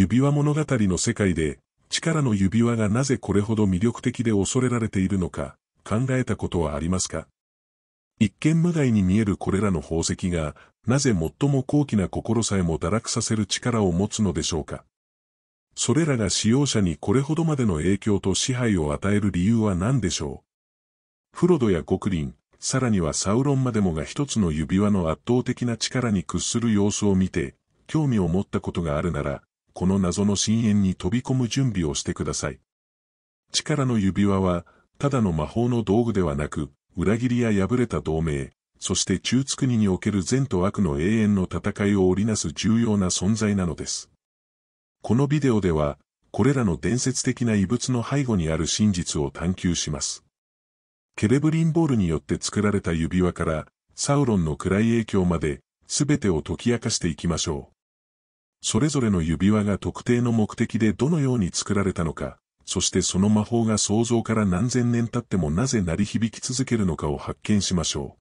指輪物語の世界で、力の指輪がなぜこれほど魅力的で恐れられているのか、考えたことはありますか一見無害に見えるこれらの宝石が、なぜ最も高貴な心さえも堕落させる力を持つのでしょうかそれらが使用者にこれほどまでの影響と支配を与える理由は何でしょうフロドやゴクリン、さらにはサウロンまでもが一つの指輪の圧倒的な力に屈する様子を見て、興味を持ったことがあるなら、この謎の深淵に飛び込む準備をしてください。力の指輪は、ただの魔法の道具ではなく、裏切りや破れた同盟、そして中津国における善と悪の永遠の戦いを織りなす重要な存在なのです。このビデオでは、これらの伝説的な遺物の背後にある真実を探求します。ケレブリンボールによって作られた指輪から、サウロンの暗い影響まで、すべてを解き明かしていきましょう。それぞれの指輪が特定の目的でどのように作られたのか、そしてその魔法が想像から何千年経ってもなぜ鳴り響き続けるのかを発見しましょ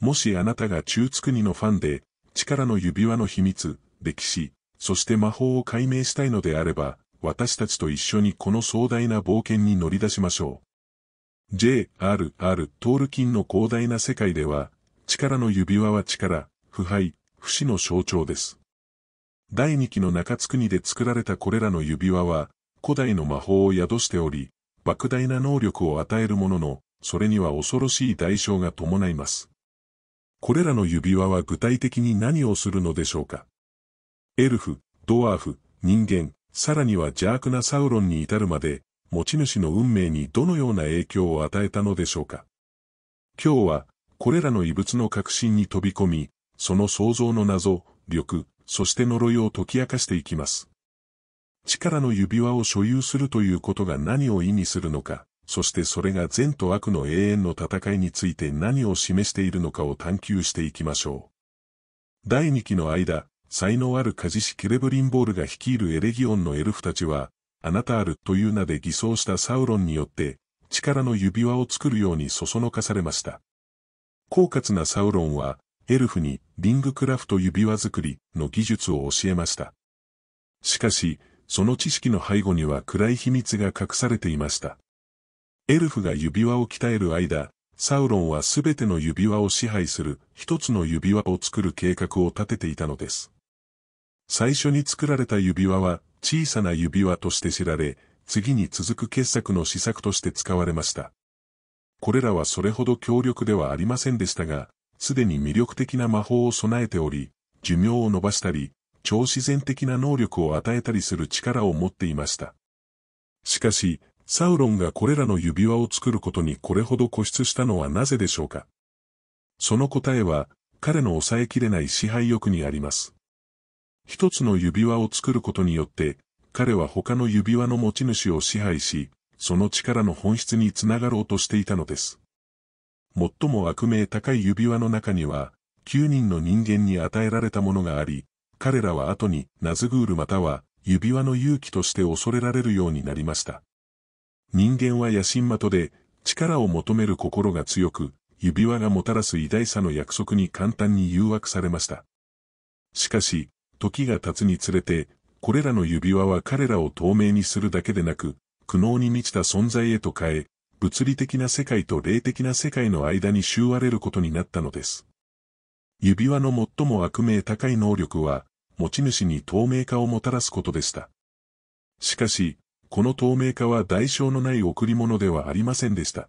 う。もしあなたが中津国のファンで、力の指輪の秘密、歴史、そして魔法を解明したいのであれば、私たちと一緒にこの壮大な冒険に乗り出しましょう。J.R.R. トールキンの広大な世界では、力の指輪は力、腐敗、不死の象徴です。第2期の中津国で作られたこれらの指輪は、古代の魔法を宿しており、莫大な能力を与えるものの、それには恐ろしい代償が伴います。これらの指輪は具体的に何をするのでしょうかエルフ、ドワーフ、人間、さらには邪悪なサウロンに至るまで、持ち主の運命にどのような影響を与えたのでしょうか今日は、これらの異物の核心に飛び込み、その創造の謎、力、そして呪いを解き明かしていきます。力の指輪を所有するということが何を意味するのか、そしてそれが善と悪の永遠の戦いについて何を示しているのかを探求していきましょう。第2期の間、才能あるカジシ・ケレブリンボールが率いるエレギオンのエルフたちは、あなたあるという名で偽装したサウロンによって、力の指輪を作るようにそそのかされました。狡猾なサウロンは、エルフにリングクラフト指輪作りの技術を教えました。しかし、その知識の背後には暗い秘密が隠されていました。エルフが指輪を鍛える間、サウロンはすべての指輪を支配する一つの指輪を作る計画を立てていたのです。最初に作られた指輪は小さな指輪として知られ、次に続く傑作の試作として使われました。これらはそれほど強力ではありませんでしたが、すでに魅力的な魔法を備えており、寿命を伸ばしたり、超自然的な能力を与えたりする力を持っていました。しかし、サウロンがこれらの指輪を作ることにこれほど固執したのはなぜでしょうかその答えは、彼の抑えきれない支配欲にあります。一つの指輪を作ることによって、彼は他の指輪の持ち主を支配し、その力の本質につながろうとしていたのです。最も悪名高い指輪の中には、9人の人間に与えられたものがあり、彼らは後にナズグールまたは指輪の勇気として恐れられるようになりました。人間は野心的で、力を求める心が強く、指輪がもたらす偉大さの約束に簡単に誘惑されました。しかし、時が経つにつれて、これらの指輪は彼らを透明にするだけでなく、苦悩に満ちた存在へと変え、物理的な世界と霊的な世界の間に周。われることになったのです。指輪の最も悪名高い能力は、持ち主に透明化をもたらすことでした。しかし、この透明化は代償のない贈り物ではありませんでした。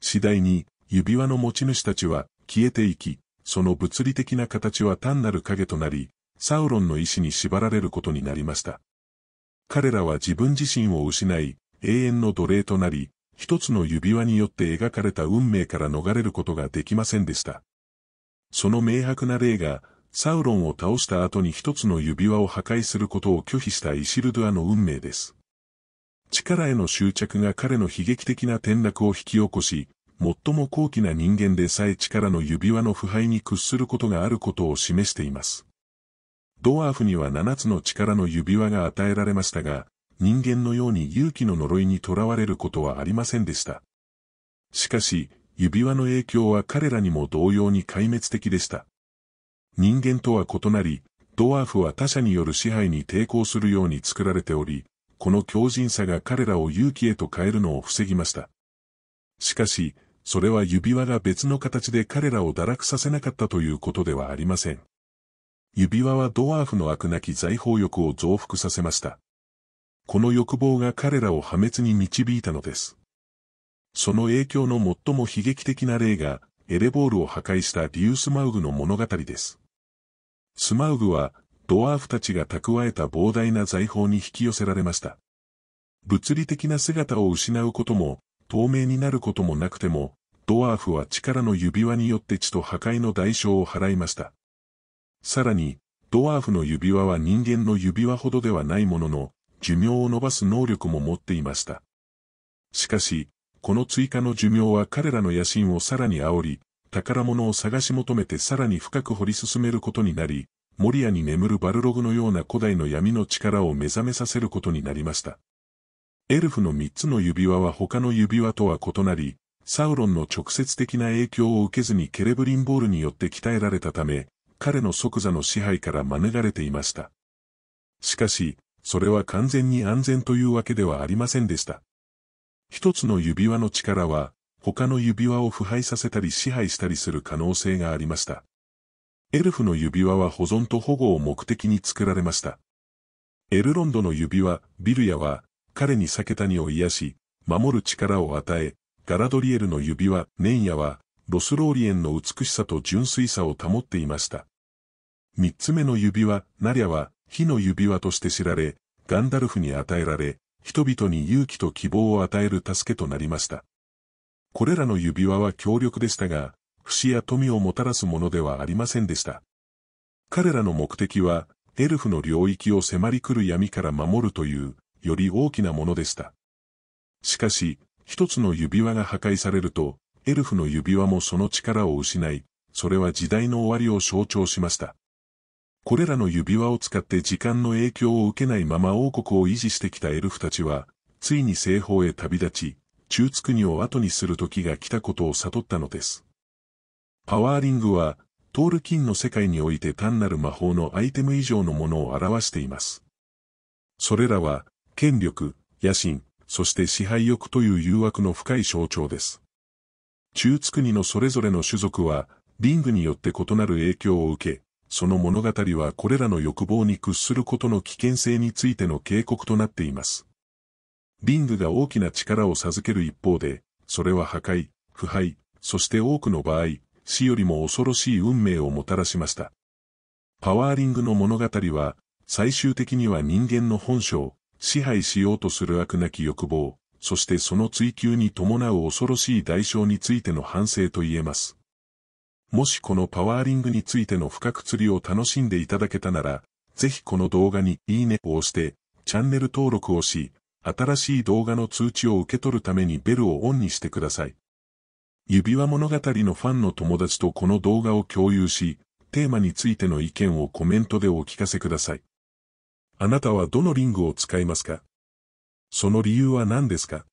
次第に、指輪の持ち主たちは消えていき、その物理的な形は単なる影となり、サウロンの意志に縛られることになりました。彼らは自分自身を失い、永遠の奴隷となり、一つの指輪によって描かれた運命から逃れることができませんでした。その明白な例が、サウロンを倒した後に一つの指輪を破壊することを拒否したイシルドアの運命です。力への執着が彼の悲劇的な転落を引き起こし、最も高貴な人間でさえ力の指輪の腐敗に屈することがあることを示しています。ドワーフには七つの力の指輪が与えられましたが、人間のように勇気の呪いにとらわれることはありませんでした。しかし、指輪の影響は彼らにも同様に壊滅的でした。人間とは異なり、ドワーフは他者による支配に抵抗するように作られており、この強靭さが彼らを勇気へと変えるのを防ぎました。しかし、それは指輪が別の形で彼らを堕落させなかったということではありません。指輪はドワーフの悪なき財宝欲を増幅させました。この欲望が彼らを破滅に導いたのです。その影響の最も悲劇的な例が、エレボールを破壊したリュースマウグの物語です。スマウグは、ドワーフたちが蓄えた膨大な財宝に引き寄せられました。物理的な姿を失うことも、透明になることもなくても、ドワーフは力の指輪によって血と破壊の代償を払いました。さらに、ドワーフの指輪は人間の指輪ほどではないものの、寿命を伸ばす能力も持っていました。しかし、この追加の寿命は彼らの野心をさらに煽り、宝物を探し求めてさらに深く掘り進めることになり、モリアに眠るバルログのような古代の闇の力を目覚めさせることになりました。エルフの三つの指輪は他の指輪とは異なり、サウロンの直接的な影響を受けずにケレブリンボールによって鍛えられたため、彼の即座の支配から免れていました。しかし、それは完全に安全というわけではありませんでした。一つの指輪の力は、他の指輪を腐敗させたり支配したりする可能性がありました。エルフの指輪は保存と保護を目的に作られました。エルロンドの指輪、ビルヤは、彼に避けたにを癒し、守る力を与え、ガラドリエルの指輪、ネンヤは、ロスローリエンの美しさと純粋さを保っていました。三つ目の指輪、ナリャは、火の指輪として知られ、ガンダルフに与えられ、人々に勇気と希望を与える助けとなりました。これらの指輪は強力でしたが、不死や富をもたらすものではありませんでした。彼らの目的は、エルフの領域を迫り来る闇から守るという、より大きなものでした。しかし、一つの指輪が破壊されると、エルフの指輪もその力を失い、それは時代の終わりを象徴しました。これらの指輪を使って時間の影響を受けないまま王国を維持してきたエルフたちは、ついに西方へ旅立ち、中津国を後にする時が来たことを悟ったのです。パワーリングは、トールキンの世界において単なる魔法のアイテム以上のものを表しています。それらは、権力、野心、そして支配欲という誘惑の深い象徴です。中津国のそれぞれの種族は、リングによって異なる影響を受け、その物語はこれらの欲望に屈することの危険性についての警告となっています。リングが大きな力を授ける一方で、それは破壊、腐敗、そして多くの場合、死よりも恐ろしい運命をもたらしました。パワーリングの物語は、最終的には人間の本性、支配しようとする悪なき欲望、そしてその追求に伴う恐ろしい代償についての反省と言えます。もしこのパワーリングについての深く釣りを楽しんでいただけたなら、ぜひこの動画にいいねを押して、チャンネル登録をし、新しい動画の通知を受け取るためにベルをオンにしてください。指輪物語のファンの友達とこの動画を共有し、テーマについての意見をコメントでお聞かせください。あなたはどのリングを使いますかその理由は何ですか